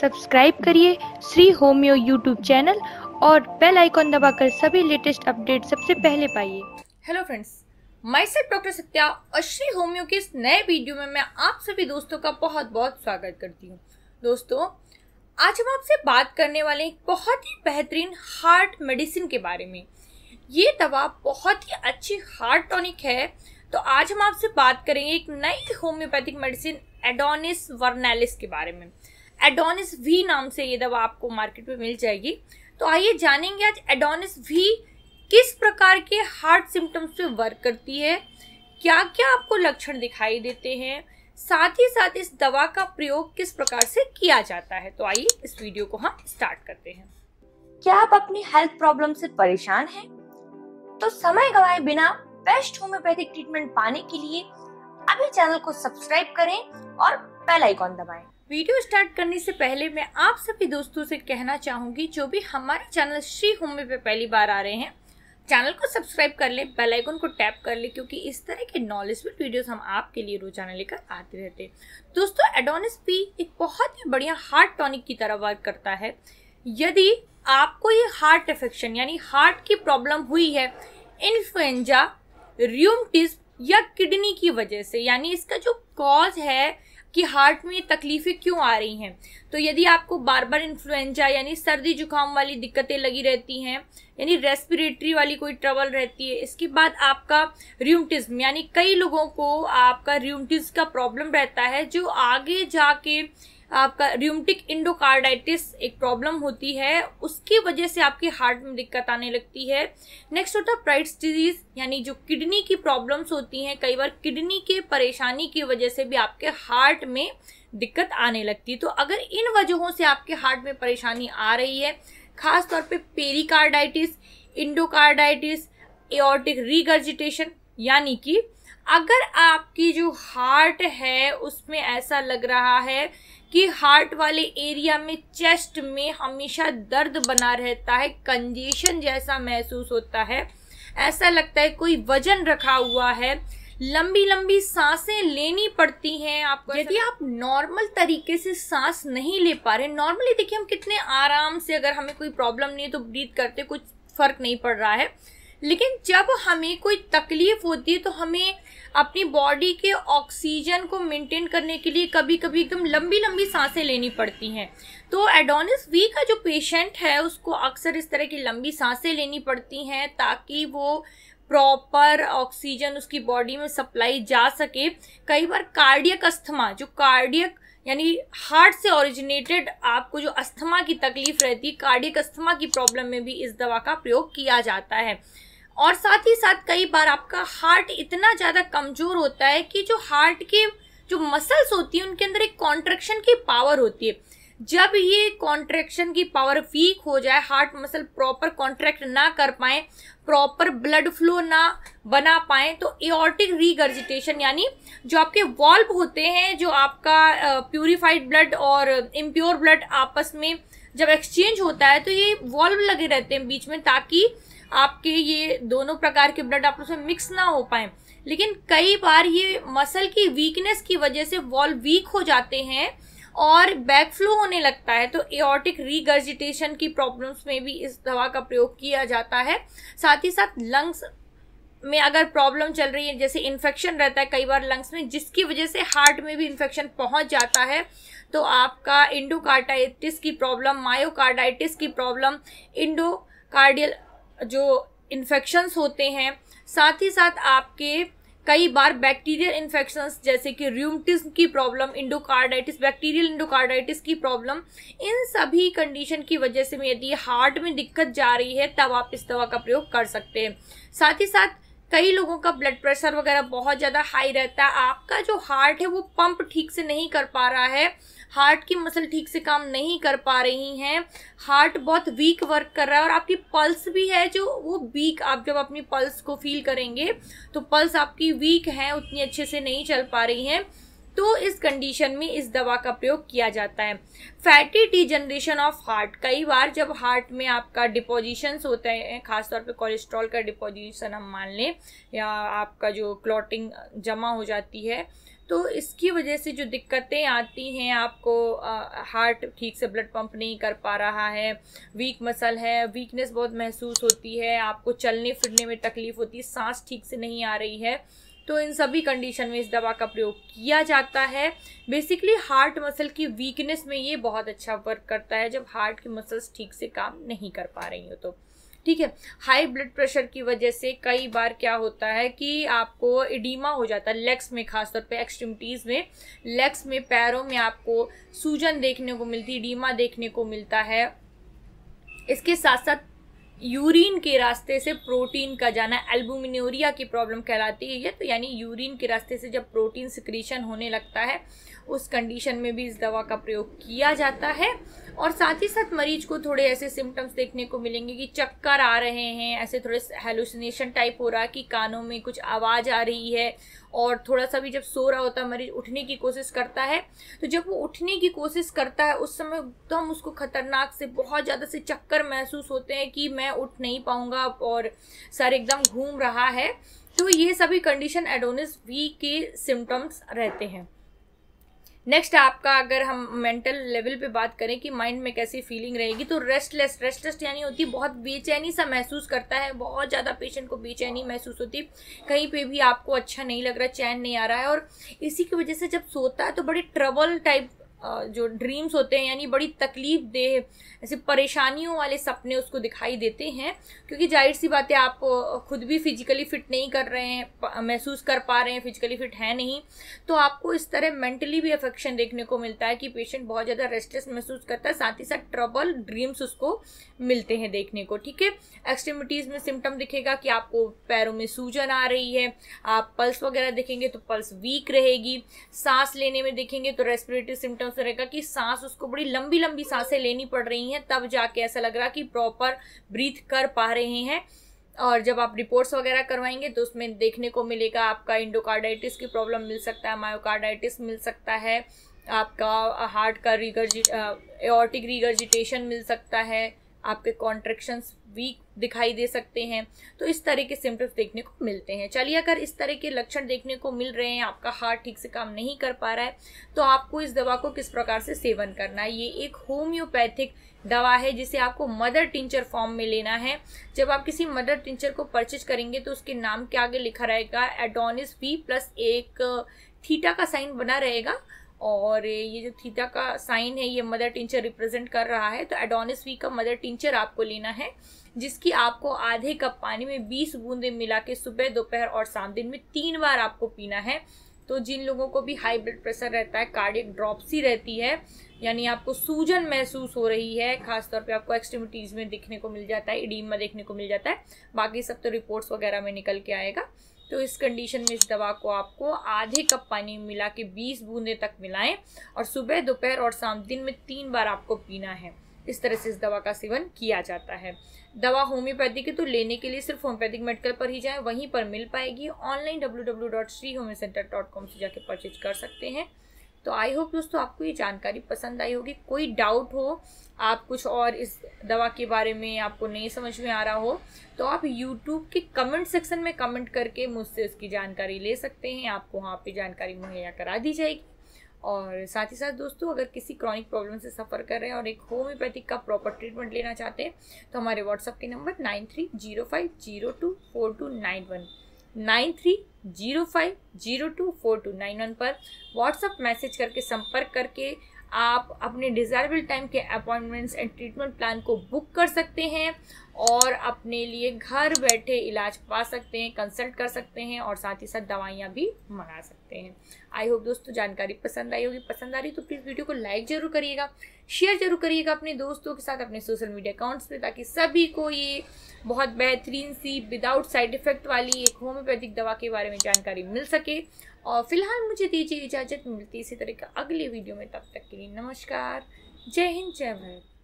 Subscribe करिए Shri Homeo YouTube channel और bell icon दबाकर सभी लेटेस्ट अपडेट सबसे पहले पाइए hello friends myself doctor Satya और श्री होम्यो के इस नए वीडियो में मैं आप सभी दोस्तों का बहुत बहुत स्वागत करती हूँ दोस्तों आज हम आपसे बात करने वाले एक बहुत ही बेहतरीन हार्ट मेडिसिन के बारे में ये दवा बहुत ही अच्छी हार्ट टॉनिक है तो आज हम आपसे बात करेंगे एक नई होम्योपैथिक मेडिसिन एडोनिस वर्नैलिस के बारे में एडोनिस वी नाम से ये दवा आपको मार्केट में मिल जाएगी तो आइए जानेंगे आज एडोनिस वी किस प्रकार के हार्ट सिम्टम्स पे वर्क करती है क्या क्या आपको लक्षण दिखाई देते हैं साथ ही साथ इस दवा का प्रयोग किस प्रकार से किया जाता है तो आइए इस वीडियो को हम स्टार्ट करते हैं क्या आप अपनी हेल्थ प्रॉब्लम से परेशान हैं? तो समय गवाए बिना बेस्ट होम्योपैथिक ट्रीटमेंट पाने के लिए अभी चैनल को सब्सक्राइब करें और बेल आइकॉन दबाएं। वीडियो स्टार्ट करने से पहले मैं आप सभी दोस्तों से कहना चाहूँगी जो भी हमारे चैनल श्री होमे पे पहली बार आ रहे हैं चैनल को सब्सक्राइब कर लें बेल आइकन को टैप कर लें क्योंकि इस तरह के नॉलेजफुल वीडियोस हम आपके लिए रोजाना लेकर आते रहते हैं दोस्तों एडोनिस पी एक बहुत ही बढ़िया हार्ट टॉनिक की तरह वर्क करता है यदि आपको ये हार्ट इफेक्शन यानी हार्ट की प्रॉब्लम हुई है इन्फ्लुएंजा र्यूमटिज्म या किडनी की वजह से यानी इसका जो कॉज है कि हार्ट में ये तकलीफ़ें क्यों आ रही हैं तो यदि आपको बार बार इन्फ्लुएंजा यानी सर्दी जुकाम वाली दिक्कतें लगी रहती हैं यानी रेस्पिरेटरी वाली कोई ट्रबल रहती है इसके बाद आपका र्यूमटिज्म यानी कई लोगों को आपका र्यूमटिज का प्रॉब्लम रहता है जो आगे जाके आपका र्यूमटिक इंडोकार्डाइटिस एक प्रॉब्लम होती है उसकी वजह से आपके हार्ट में दिक्कत आने लगती है नेक्स्ट होता है प्राइट्स डिजीज यानी जो किडनी की प्रॉब्लम्स होती हैं कई बार किडनी के परेशानी की वजह से भी आपके हार्ट में दिक्कत आने लगती है तो अगर इन वजहों से आपके हार्ट में परेशानी आ रही है खासतौर पर पे पेरिकार्डाइटिस इंडोकार्डाइटिस एओर्टिक रिगर्जिटेशन यानी कि अगर आपकी जो हार्ट है उसमें ऐसा लग रहा है कि हार्ट वाले एरिया में चेस्ट में हमेशा दर्द बना रहता है कंजेशन जैसा महसूस होता है ऐसा लगता है कोई वजन रखा हुआ है लंबी लंबी सांसें लेनी पड़ती हैं आपको यदि आप नॉर्मल तरीके से सांस नहीं ले पा रहे नॉर्मली देखिए हम कितने आराम से अगर हमें कोई प्रॉब्लम नहीं है तो ब्रीथ करते कुछ फर्क नहीं पड़ रहा है लेकिन जब हमें कोई तकलीफ होती है तो हमें अपनी बॉडी के ऑक्सीजन को मेंटेन करने के लिए कभी कभी एकदम लंबी लंबी सांसें लेनी पड़ती हैं तो एडोनिस वी का जो पेशेंट है उसको अक्सर इस तरह की लंबी सांसें लेनी पड़ती हैं ताकि वो प्रॉपर ऑक्सीजन उसकी बॉडी में सप्लाई जा सके कई बार कार्डियक अस्थमा जो कार्डियक यानी हार्ट से ओरिजिनेटेड आपको जो अस्थमा की तकलीफ रहती है कार्डिक अस्थमा की प्रॉब्लम में भी इस दवा का प्रयोग किया जाता है और साथ ही साथ कई बार आपका हार्ट इतना ज़्यादा कमज़ोर होता है कि जो हार्ट के जो मसल्स होती है उनके अंदर एक कॉन्ट्रेक्शन की पावर होती है जब ये कॉन्ट्रेक्शन की पावर वीक हो जाए हार्ट मसल प्रॉपर कॉन्ट्रैक्ट ना कर पाए प्रॉपर ब्लड फ्लो ना बना पाए तो एओर्टिक रिगर्जिटेशन यानी जो आपके वॉल्व होते हैं जो आपका प्योरीफाइड ब्लड और इम्प्योर ब्लड आपस में जब एक्सचेंज होता है तो ये वॉल्व लगे रहते हैं बीच में ताकि आपके ये दोनों प्रकार के ब्लड आपस में मिक्स ना हो पाए लेकिन कई बार ये मसल की वीकनेस की वजह से वॉल्व वीक हो जाते हैं और बैक फ्लो होने लगता है तो एओटिक रिगर्जिटेशन की प्रॉब्लम्स में भी इस दवा का प्रयोग किया जाता है साथ ही साथ लंग्स में अगर प्रॉब्लम चल रही है जैसे इन्फेक्शन रहता है कई बार लंग्स में जिसकी वजह से हार्ट में भी इन्फेक्शन पहुंच जाता है तो आपका इंडोकार्डाइटिस की प्रॉब्लम मायोकार्डाइटिस की प्रॉब्लम इंडोकार्डियल जो इन्फेक्शंस होते हैं साथ ही साथ आपके कई बार बैक्टीरियल इन्फेक्शन जैसे कि र्यूमटिज्म की प्रॉब्लम इंडोकार्डाइटिस बैक्टीरियल इंडोकार्डाइटिस की प्रॉब्लम इन सभी कंडीशन की वजह से यदि हार्ट में दिक्कत जा रही है तब आप इस दवा का प्रयोग कर सकते हैं साथ ही साथ कई लोगों का ब्लड प्रेशर वगैरह बहुत ज़्यादा हाई रहता है आपका जो हार्ट है वो पंप ठीक से नहीं कर पा रहा है हार्ट की मसल ठीक से काम नहीं कर पा रही हैं हार्ट बहुत वीक वर्क कर रहा है और आपकी पल्स भी है जो वो वीक आप जब अपनी पल्स को फील करेंगे तो पल्स आपकी वीक है उतनी अच्छे से नहीं चल पा रही हैं तो इस कंडीशन में इस दवा का प्रयोग किया जाता है फैटी डिजनरेशन ऑफ हार्ट कई बार जब हार्ट में आपका डिपोजिशंस होते हैं खासतौर पे कोलेस्ट्रॉल का डिपोजिशन हम मान लें या आपका जो क्लॉटिंग जमा हो जाती है तो इसकी वजह से जो दिक्कतें आती हैं आपको आ, हार्ट ठीक से ब्लड पंप नहीं कर पा रहा है वीक मसल है वीकनेस बहुत महसूस होती है आपको चलने फिरने में तकलीफ होती है सांस ठीक से नहीं आ रही है तो इन सभी कंडीशन में इस दवा का प्रयोग किया जाता है बेसिकली हार्ट मसल की वीकनेस में ये बहुत अच्छा वर्क करता है जब हार्ट की मसल्स ठीक से काम नहीं कर पा रही हो तो ठीक है हाई ब्लड प्रेशर की वजह से कई बार क्या होता है कि आपको इडीमा हो जाता है लेग्स में खासतौर पे एक्सट्रीमिटीज़ में लेग्स में पैरों में आपको सूजन देखने को मिलती इडीमा देखने को मिलता है इसके साथ साथ यूरिन के रास्ते से प्रोटीन का जाना एल्बुमिनोरिया की प्रॉब्लम कहलाती है ये तो यानी यूरिन के रास्ते से जब प्रोटीन सिक्रीशन होने लगता है उस कंडीशन में भी इस दवा का प्रयोग किया जाता है और साथ ही साथ मरीज को थोड़े ऐसे सिम्टम्स देखने को मिलेंगे कि चक्कर आ रहे हैं ऐसे थोड़े हेलुसिनेशन टाइप हो रहा है कि कानों में कुछ आवाज़ आ रही है और थोड़ा सा भी जब सो रहा होता है मरीज उठने की कोशिश करता है तो जब वो उठने की कोशिश करता है उस समय एकदम उसको खतरनाक से बहुत ज़्यादा से चक्कर महसूस होते हैं कि मैं उठ नहीं पाऊँगा और सर एकदम घूम रहा है तो ये सभी कंडीशन एडोनिस वी के सिम्टम्स रहते हैं नेक्स्ट आपका अगर हम मेंटल लेवल पे बात करें कि माइंड में कैसी फीलिंग रहेगी तो रेस्टलेस रेस्टलेस यानी होती है बहुत बेचैनी सा महसूस करता है बहुत ज़्यादा पेशेंट को बेचैनी महसूस होती कहीं पे भी आपको अच्छा नहीं लग रहा चैन नहीं आ रहा है और इसी की वजह से जब सोता है तो बड़े ट्रबल टाइप जो ड्रीम्स होते हैं यानी बड़ी तकलीफ दे ऐसे परेशानियों वाले सपने उसको दिखाई देते हैं क्योंकि जाहिर सी बात है आप खुद भी फिजिकली फिट नहीं कर रहे हैं महसूस कर पा रहे हैं फिजिकली फिट है नहीं तो आपको इस तरह मेंटली भी अफेक्शन देखने को मिलता है कि पेशेंट बहुत ज़्यादा रेस्टलेस महसूस करता है साथ ही साथ ट्रबल ड्रीम्स उसको मिलते हैं देखने को ठीक है एक्सट्रीमिटीज़ में सिम्टम दिखेगा कि आपको पैरों में सूजन आ रही है आप पल्स वगैरह देखेंगे तो पल्स वीक रहेगी सांस लेने में देखेंगे तो रेस्पिरेटरी सिम्टम सिम्टम्स से रहेगा कि सांस उसको बड़ी लंबी लंबी सांसें लेनी पड़ रही हैं तब जाके ऐसा लग रहा कि प्रॉपर ब्रीथ कर पा रहे हैं और जब आप रिपोर्ट्स वगैरह करवाएंगे तो उसमें देखने को मिलेगा आपका इंडोकार्डाइटिस की प्रॉब्लम मिल सकता है मायोकार्डाइटिस मिल सकता है आपका हार्ट का रिगर्जिट एटिक रिगर्जिटेशन मिल सकता है आपके कॉन्ट्रेक्शंस वीक दिखाई दे सकते हैं तो इस तरह के सिम्टम्स देखने को मिलते हैं चलिए अगर इस तरह के लक्षण देखने को मिल रहे हैं आपका हार्ट ठीक से काम नहीं कर पा रहा है तो आपको इस दवा को किस प्रकार से सेवन करना है ये एक होम्योपैथिक दवा है जिसे आपको मदर टिंचर फॉर्म में लेना है जब आप किसी मदर टिंचर को परचेज करेंगे तो उसके नाम के आगे लिखा रहेगा एडोनिस वी प्लस एक थीटा का साइन बना रहेगा और ये जो थीटा का साइन है ये मदर टिंचर रिप्रेजेंट कर रहा है तो एडोनिस वी का मदर टिंचर आपको लेना है जिसकी आपको आधे कप पानी में बीस बूंदे मिला के सुबह दोपहर और शाम दिन में तीन बार आपको पीना है तो जिन लोगों को भी हाई ब्लड प्रेशर रहता है कार्डियक ड्रॉपसी रहती है यानी आपको सूजन महसूस हो रही है खासतौर पे आपको एक्सट्रीमिटीज़ में दिखने को मिल जाता है इडीम देखने को मिल जाता है बाकी सब तो रिपोर्ट्स वगैरह में निकल के आएगा तो इस कंडीशन में इस दवा को आपको आधे कप पानी मिला के बीस बूंदे तक मिलाएं और सुबह दोपहर और शाम दिन में तीन बार आपको पीना है इस तरह से इस दवा का सेवन किया जाता है दवा होम्योपैथी के तो लेने के लिए सिर्फ होम्योपैथिक मेडिकल पर ही जाएं वहीं पर मिल पाएगी online W W dot Shri Homeo centre dot com से जाके परचेज कर सकते हैं तो आई होप दोस्तों आपको ये जानकारी पसंद आई होगी कोई डाउट हो आप कुछ और इस दवा के बारे में आपको नहीं समझ में आ रहा हो तो आप यूट्यूब के कमेंट सेक्शन में कमेंट करके मुझसे इसकी जानकारी ले सकते हैं आपको वहाँ पे जानकारी मुहैया करा दी जाएगी और साथ ही साथ दोस्तों अगर किसी क्रॉनिक प्रॉब्लम से सफ़र कर रहे हैं और एक होम्योपैथिक का प्रॉपर ट्रीटमेंट लेना चाहते हैं तो हमारे व्हाट्सअप के number nine three zero five zero two four two nine one nine three zero five zero two four two nine one पर व्हाट्सअप मैसेज करके संपर्क करके आप अपने डिज़ायरेबल टाइम के अपॉइंटमेंट्स एंड ट्रीटमेंट प्लान को बुक कर सकते हैं और अपने लिए घर बैठे इलाज पा सकते हैं कंसल्ट कर सकते हैं और साथ ही साथ दवाइयाँ भी मंगा सकते हैं सकते हैं आई होप दोस्तों जानकारी पसंद आई होगी पसंद आ रही तो प्लीज़ वीडियो को लाइक जरूर करिएगा शेयर जरूर करिएगा अपने दोस्तों के साथ अपने सोशल मीडिया अकाउंट्स पे ताकि सभी को ये बहुत बेहतरीन सी विदाउट साइड इफ़ेक्ट वाली एक होम्योपैथिक दवा के बारे में जानकारी मिल सके और फिलहाल मुझे दीजिए इजाज़त मिलती इसी तरह का अगले वीडियो में तब तक के लिए नमस्कार जय हिंद जय भारत